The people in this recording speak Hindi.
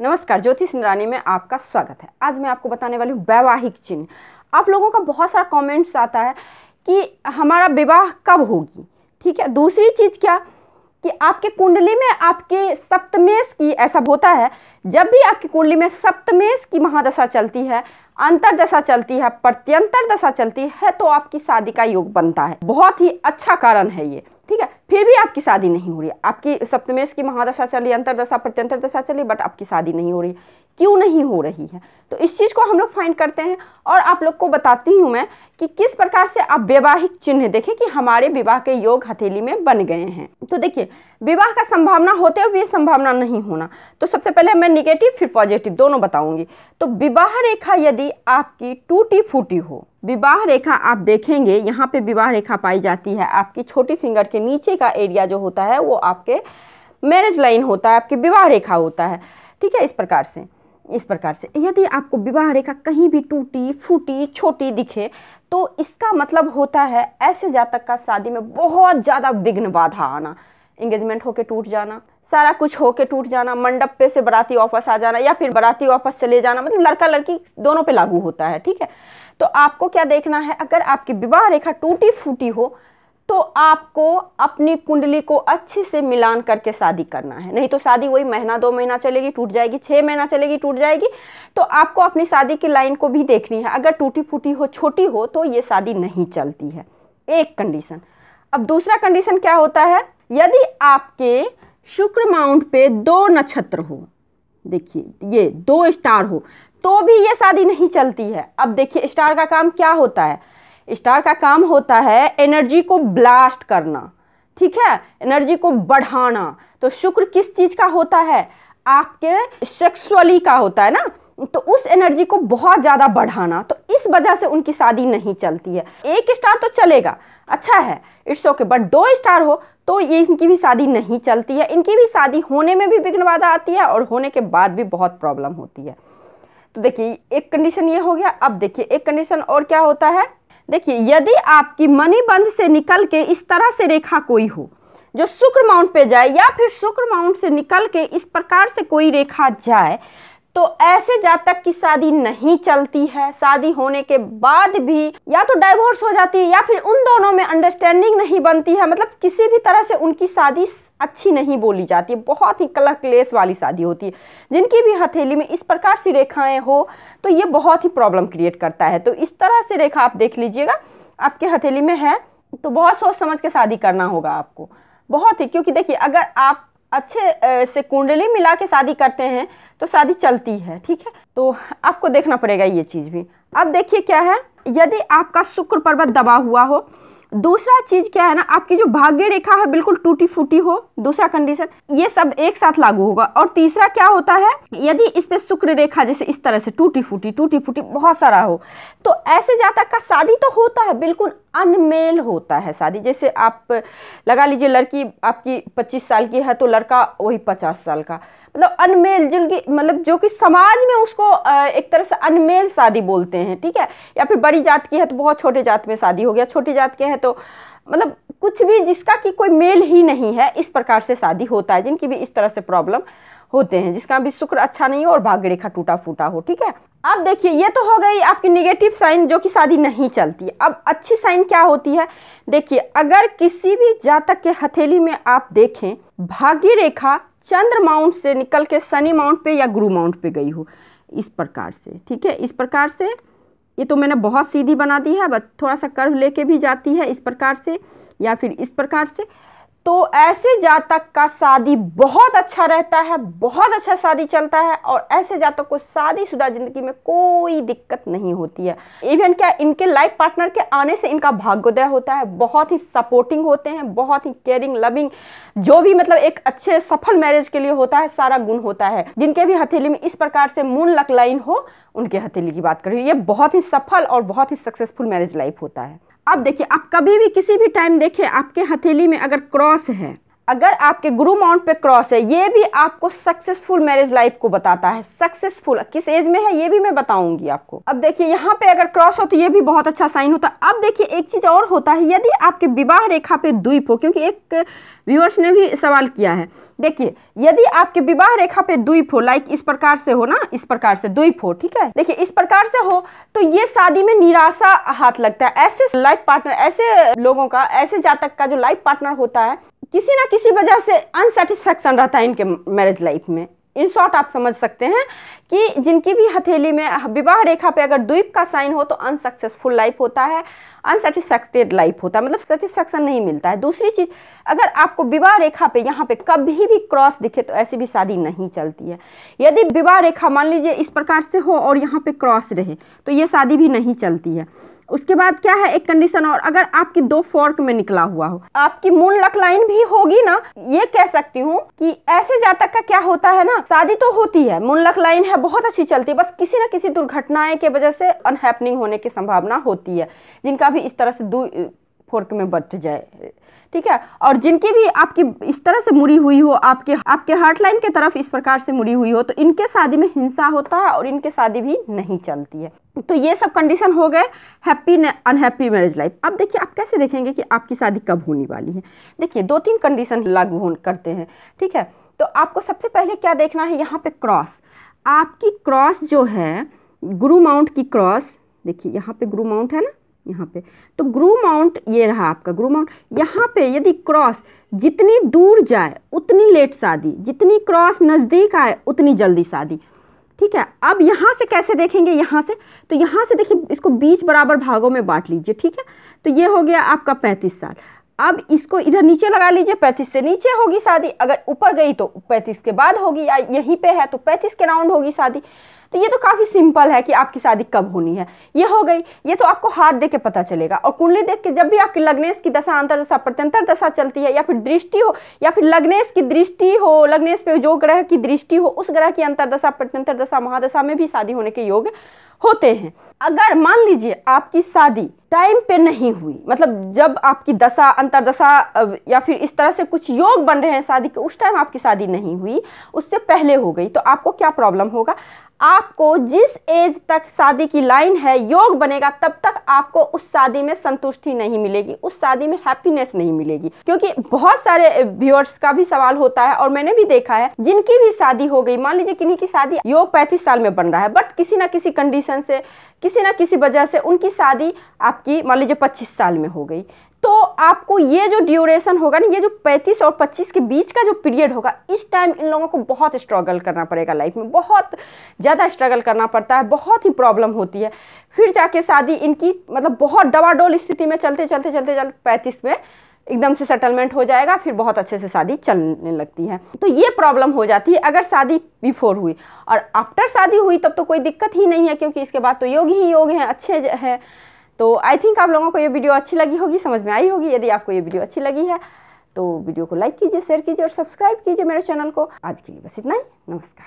नमस्कार ज्योतिष निरानी में आपका स्वागत है आज मैं आपको बताने वाली हूँ वैवाहिक चिन्ह आप लोगों का बहुत सारा कमेंट्स आता है कि हमारा विवाह कब होगी ठीक है दूसरी चीज़ क्या कि आपके कुंडली में आपके सप्तमेश की ऐसा होता है जब भी आपकी कुंडली में सप्तमेश की महादशा चलती है अंतरदशा चलती है प्रत्यंतर दशा चलती है तो आपकी शादी का योग बनता है बहुत ही अच्छा कारण है ये ठीक है फिर भी आपकी शादी नहीं हो रही आपकी सप्तमेश की महादशा चली अंतरदशा प्रत्यंतर दशा चली बट आपकी शादी नहीं हो रही क्यों नहीं हो रही है तो इस चीज़ को हम लोग फाइंड करते हैं और आप लोग को बताती हूँ मैं कि किस प्रकार से आप वैवाहिक चिन्ह देखें कि हमारे विवाह के योग हथेली में बन गए हैं तो देखिए विवाह का संभावना होते हुए संभावना नहीं होना तो सबसे पहले मैं निगेटिव फिर पॉजिटिव दोनों बताऊंगी तो विवाह रेखा यदि आपकी टूटी फूटी हो विवाह रेखा आप देखेंगे यहाँ पे विवाह रेखा पाई जाती है आपकी छोटी फिंगर के नीचे का एरिया जो होता है वो आपके मैरिज लाइन होता है आपकी विवाह रेखा होता है ठीक है इस प्रकार से इस प्रकार से यदि आपको विवाह रेखा कहीं भी टूटी फूटी छोटी दिखे तो इसका मतलब होता है ऐसे जातक का शादी में बहुत ज़्यादा विघ्न बाधा आना इंगेजमेंट होके टूट जाना सारा कुछ होके टूट जाना मंडप पे से बराती वापस आ जाना या फिर बराती वापस चले जाना मतलब लड़का लड़की दोनों पे लागू होता है ठीक है तो आपको क्या देखना है अगर आपकी विवाह रेखा टूटी फूटी हो तो आपको अपनी कुंडली को अच्छे से मिलान करके शादी करना है नहीं तो शादी वही महीना दो महीना चलेगी टूट जाएगी छः महीना चलेगी टूट जाएगी तो आपको अपनी शादी की लाइन को भी देखनी है अगर टूटी फूटी हो छोटी हो तो ये शादी नहीं चलती है एक कंडीशन अब दूसरा कंडीशन क्या होता है यदि आपके शुक्र माउंट पे दो नक्षत्र हो देखिए ये दो स्टार हो तो भी ये शादी नहीं चलती है अब देखिए स्टार का काम क्या होता है स्टार का काम होता है एनर्जी को ब्लास्ट करना ठीक है एनर्जी को बढ़ाना तो शुक्र किस चीज़ का होता है आपके सेक्सुअली का होता है ना तो उस एनर्जी को बहुत ज़्यादा बढ़ाना तो इस वजह से उनकी शादी नहीं चलती है एक स्टार तो चलेगा अच्छा है इट्स ओके बट दो स्टार हो तो ये इनकी भी शादी नहीं चलती है इनकी भी शादी होने में भी विघ्न बाधा आती है और होने के बाद भी बहुत प्रॉब्लम होती है तो देखिए एक कंडीशन ये हो गया अब देखिए एक कंडीशन और क्या होता है देखिए यदि आपकी मणिबंध से निकल के इस तरह से रेखा कोई हो जो शुक्र माउंट पे जाए या फिर शुक्र माउंट से निकल के इस प्रकार से कोई रेखा जाए तो ऐसे जातक की शादी नहीं चलती है शादी होने के बाद भी या तो डाइवोर्स हो जाती है या फिर उन दोनों में अंडरस्टैंडिंग नहीं बनती है मतलब किसी भी तरह से उनकी शादी अच्छी नहीं बोली जाती है बहुत ही कलह क्लेश वाली शादी होती है जिनकी भी हथेली में इस प्रकार से रेखाएं हो तो ये बहुत ही प्रॉब्लम क्रिएट करता है तो इस तरह से रेखा आप देख लीजिएगा आपके हथेली में है तो बहुत सोच समझ के शादी करना होगा आपको बहुत ही क्योंकि देखिए अगर आप अच्छे से कुंडली मिला के शादी करते हैं तो शादी चलती है ठीक है तो आपको देखना पड़ेगा ये चीज़ भी अब देखिए क्या है यदि आपका शुक्र पर्वत दबा हुआ हो दूसरा चीज़ क्या है ना आपकी जो भाग्य रेखा है बिल्कुल टूटी फूटी हो दूसरा कंडीशन ये सब एक साथ लागू होगा और तीसरा क्या होता है यदि इस पे शुक्र रेखा जैसे इस तरह से टूटी फूटी टूटी फूटी बहुत सारा हो तो ऐसे जातक का शादी तो होता है बिल्कुल अनमेल होता है शादी जैसे आप लगा लीजिए लड़की आपकी 25 साल की है तो लड़का वही 50 साल का मतलब अनमेल जिनकी मतलब जो कि समाज में उसको एक तरह से अनमेल शादी बोलते हैं ठीक है या फिर बड़ी जात की है तो बहुत छोटे जात में शादी हो गया छोटी जात के हैं तो मतलब कुछ भी जिसका कि कोई मेल ही नहीं है इस प्रकार से शादी होता है जिनकी भी इस तरह से प्रॉब्लम होते हैं जिसका भी शुक्र अच्छा नहीं हो और भाग्य रेखा टूटा फूटा हो ठीक है अब देखिए ये तो हो गई आपकी निगेटिव साइन जो कि शादी नहीं चलती अब अच्छी साइन क्या होती है देखिए अगर किसी भी जातक के हथेली में आप देखें भाग्य रेखा चंद्र माउंट से निकल के शनि माउंट पे या गुरु माउंट पे गई हो इस प्रकार से ठीक है इस प्रकार से ये तो मैंने बहुत सीधी बना दी है बस थोड़ा सा कर्व लेके भी जाती है इस प्रकार से या फिर इस प्रकार से तो ऐसे जातक का शादी बहुत अच्छा रहता है बहुत अच्छा शादी चलता है और ऐसे जातक को शादीशुदा ज़िंदगी में कोई दिक्कत नहीं होती है इवन क्या इनके लाइफ पार्टनर के आने से इनका भाग्योदय होता है बहुत ही सपोर्टिंग होते हैं बहुत ही केयरिंग लविंग जो भी मतलब एक अच्छे सफल मैरिज के लिए होता है सारा गुण होता है जिनके भी हथेली में इस प्रकार से मून लक लाइन हो उनके हथेली की बात करें ये बहुत ही सफल और बहुत ही सक्सेसफुल मैरिज लाइफ होता है अब देखिए आप कभी भी किसी भी टाइम देखें आपके हथेली में अगर क्रॉस है अगर आपके गुरु माउंट पे क्रॉस है ये भी आपको सक्सेसफुल मैरिज लाइफ को बताता है सक्सेसफुल किस एज में है ये भी मैं बताऊंगी आपको अब देखिए यहाँ पे अगर क्रॉस हो तो ये भी बहुत अच्छा साइन होता है अब देखिए एक चीज और होता है यदि आपके विवाह रेखा पे द्वीप हो क्योंकि एक व्यूअर्स ने भी सवाल किया है देखिए यदि आपके विवाह रेखा पे द्वीप हो लाइक इस प्रकार से हो ना इस प्रकार से द्वीप हो ठीक है देखिए इस प्रकार से हो तो ये शादी में निराशा हाथ लगता है ऐसे लाइफ पार्टनर ऐसे लोगों का ऐसे जातक का जो लाइफ पार्टनर होता है किसी ना किसी वजह से अनसेटिस्फैक्शन रहता है इनके मैरिज लाइफ में इन शॉर्ट आप समझ सकते हैं कि जिनकी भी हथेली में विवाह रेखा पे अगर द्वीप का साइन हो तो अनसक्सेसफुल लाइफ होता है अनसेटिस्फैक्टेड लाइफ होता है मतलब सेटिस्फैक्शन नहीं मिलता है दूसरी चीज़ अगर आपको विवाह रेखा पे यहाँ पे कभी भी क्रॉस दिखे तो ऐसी भी शादी नहीं चलती है यदि विवाह रेखा मान लीजिए इस प्रकार से हो और यहाँ पे क्रॉस रहे तो ये शादी भी नहीं चलती है उसके बाद क्या है एक कंडीशन और अगर आपकी दो फोर्क में निकला हुआ हो आपकी मूल लक लाइन भी होगी ना ये कह सकती हूँ कि ऐसे जातक का क्या होता है ना शादी तो होती है मूल लक लाइन है बहुत अच्छी चलती है बस किसी ना किसी दुर्घटनाएं के वजह से अनहैपनिंग होने की संभावना होती है जिनका भी इस तरह से दो फोर्क में बट जाए ठीक है और जिनकी भी आपकी इस तरह से मुड़ी हुई हो आपके आपके हार्ट लाइन के तरफ इस प्रकार से मुड़ी हुई हो तो इनके शादी में हिंसा होता है और इनके शादी भी नहीं चलती है तो ये सब कंडीशन हो गए हैप्पी अनहैप्पी मैरिज लाइफ अब देखिए आप कैसे देखेंगे कि आपकी शादी कब होने वाली है देखिए दो तीन कंडीशन लागू हो करते हैं ठीक है तो आपको सबसे पहले क्या देखना है यहाँ पे क्रॉस आपकी क्रॉस जो है गुरु माउंट की क्रॉस देखिए यहाँ पे गुरु माउंट है ना यहाँ पे तो ग्रू माउंट ये रहा आपका ग्रू माउंट यहाँ पे यदि क्रॉस जितनी दूर जाए उतनी लेट शादी जितनी क्रॉस नज़दीक आए उतनी जल्दी शादी ठीक है अब यहाँ से कैसे देखेंगे यहाँ से तो यहाँ से देखिए इसको बीच बराबर भागों में बांट लीजिए ठीक है तो ये हो गया आपका पैंतीस साल अब इसको इधर नीचे लगा लीजिए पैंतीस से नीचे होगी शादी अगर ऊपर गई तो पैंतीस के बाद होगी या यहीं पे है तो पैंतीस के राउंड होगी शादी तो ये तो काफ़ी सिंपल है कि आपकी शादी कब होनी है ये हो गई ये तो आपको हाथ देख के पता चलेगा और कुंडली देख के जब भी आपकी लग्नेश की दशा अंतर दशा प्रत्यंतर दशा चलती है या फिर दृष्टि हो या फिर लग्नेश की दृष्टि हो लग्नेश पे जो ग्रह की दृष्टि हो उस ग्रह की अंतर दशा प्रत्यंतर दशा महादशा में भी शादी होने के योग होते हैं अगर मान लीजिए आपकी शादी टाइम पे नहीं हुई मतलब जब आपकी दशा अंतरदशा या फिर इस तरह से कुछ योग बन रहे हैं शादी के उस टाइम आपकी शादी नहीं हुई उससे पहले हो गई तो आपको क्या प्रॉब्लम होगा आपको जिस एज तक शादी की लाइन है योग बनेगा तब तक आपको उस शादी में संतुष्टि नहीं मिलेगी उस शादी में हैप्पीनेस नहीं मिलेगी क्योंकि बहुत सारे व्यूअर्स का भी सवाल होता है और मैंने भी देखा है जिनकी भी शादी हो गई मान लीजिए किन्हीं की शादी योग पैंतीस साल में बन रहा है बट किसी ना किसी कंडीशन से किसी ना किसी वजह से उनकी शादी आप आपकी मान लीजिए पच्चीस साल में हो गई तो आपको ये जो ड्यूरेशन होगा ना ये जो 35 और 25 के बीच का जो पीरियड होगा इस टाइम इन लोगों को बहुत स्ट्रगल करना पड़ेगा लाइफ में बहुत ज़्यादा स्ट्रगल करना पड़ता है बहुत ही प्रॉब्लम होती है फिर जाके शादी इनकी मतलब बहुत डबाडोल स्थिति में चलते चलते चलते चलते पैंतीस में एकदम से सेटलमेंट हो जाएगा फिर बहुत अच्छे से शादी चलने लगती है तो ये प्रॉब्लम हो जाती है अगर शादी बिफोर हुई और आफ्टर शादी हुई तब तो कोई दिक्कत ही नहीं है क्योंकि इसके बाद तो योग ही योग हैं अच्छे हैं तो आई थिंक आप लोगों को ये वीडियो अच्छी लगी होगी समझ में आई होगी यदि आपको ये वीडियो अच्छी लगी है तो वीडियो को लाइक कीजिए शेयर कीजिए और सब्सक्राइब कीजिए मेरे चैनल को आज के लिए बस इतना ही नमस्कार